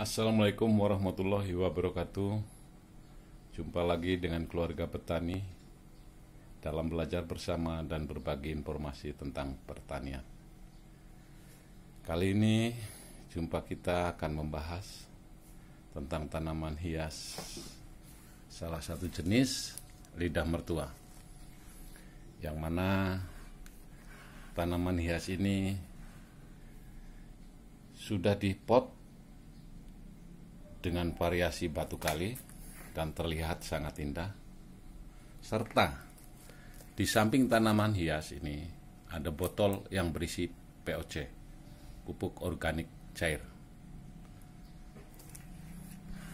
Assalamualaikum warahmatullahi wabarakatuh. Jumpa lagi dengan keluarga petani dalam belajar bersama dan berbagi informasi tentang pertanian. Kali ini jumpa kita akan membahas tentang tanaman hias salah satu jenis lidah mertua. Yang mana tanaman hias ini sudah dipot dengan variasi batu kali dan terlihat sangat indah. Serta di samping tanaman hias ini ada botol yang berisi POC, pupuk organik cair.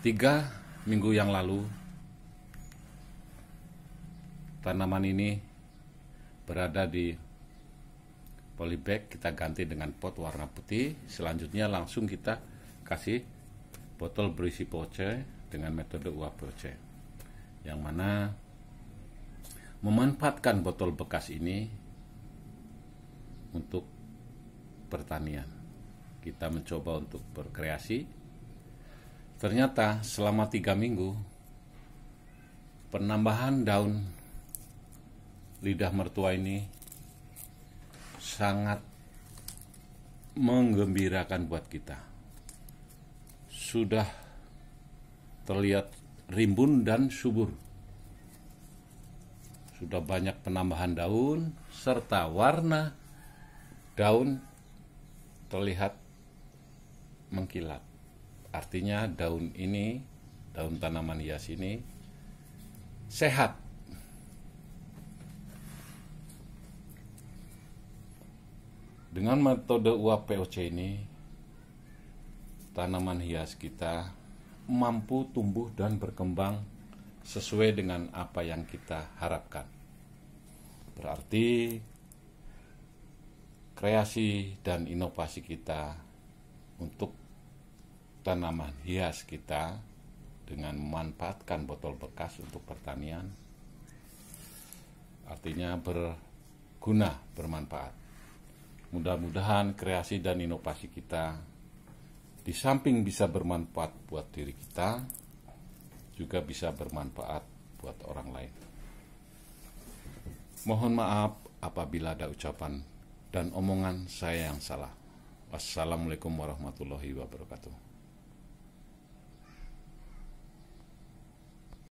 Tiga minggu yang lalu, tanaman ini berada di polybag, kita ganti dengan pot warna putih. Selanjutnya langsung kita kasih botol berisi poce dengan metode uap poce yang mana memanfaatkan botol bekas ini untuk pertanian kita mencoba untuk berkreasi ternyata selama tiga minggu penambahan daun lidah mertua ini sangat menggembirakan buat kita sudah terlihat rimbun dan subur. Sudah banyak penambahan daun serta warna daun terlihat mengkilat. Artinya daun ini, daun tanaman hias ini sehat. Dengan metode UAPOC ini, tanaman hias kita mampu tumbuh dan berkembang sesuai dengan apa yang kita harapkan. Berarti kreasi dan inovasi kita untuk tanaman hias kita dengan memanfaatkan botol bekas untuk pertanian artinya berguna, bermanfaat. Mudah-mudahan kreasi dan inovasi kita di samping bisa bermanfaat buat diri kita, juga bisa bermanfaat buat orang lain. Mohon maaf apabila ada ucapan dan omongan saya yang salah. Wassalamualaikum warahmatullahi wabarakatuh.